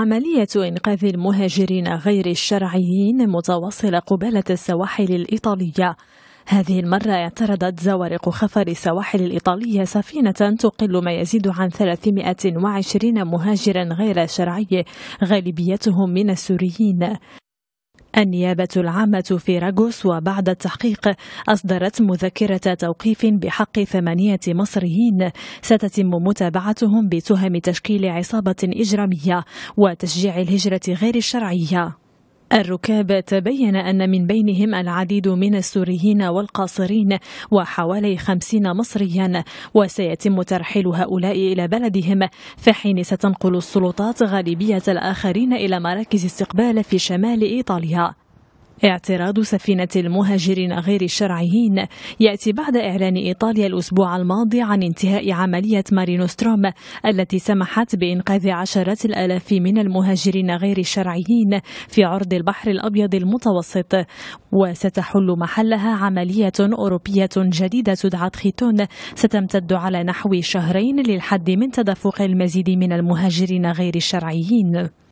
عملية إنقاذ المهاجرين غير الشرعيين متواصلة قبالة السواحل الإيطالية هذه المرة اعترضت زوارق خفر السواحل الإيطالية سفينة تقل ما يزيد عن 320 مهاجرا غير شرعي غالبيتهم من السوريين النيابة العامة في راغوس وبعد التحقيق أصدرت مذكرة توقيف بحق ثمانية مصريين ستتم متابعتهم بتهم تشكيل عصابة إجرامية وتشجيع الهجرة غير الشرعية الركاب تبين أن من بينهم العديد من السوريين والقاصرين وحوالي خمسين مصريا وسيتم ترحيل هؤلاء إلى بلدهم في حين ستنقل السلطات غالبية الآخرين إلى مراكز استقبال في شمال إيطاليا اعتراض سفينة المهاجرين غير الشرعيين يأتي بعد إعلان إيطاليا الأسبوع الماضي عن انتهاء عملية مارينوستروم التي سمحت بإنقاذ عشرات الآلاف من المهاجرين غير الشرعيين في عرض البحر الأبيض المتوسط وستحل محلها عملية أوروبية جديدة تدعى تخيتون ستمتد على نحو شهرين للحد من تدفق المزيد من المهاجرين غير الشرعيين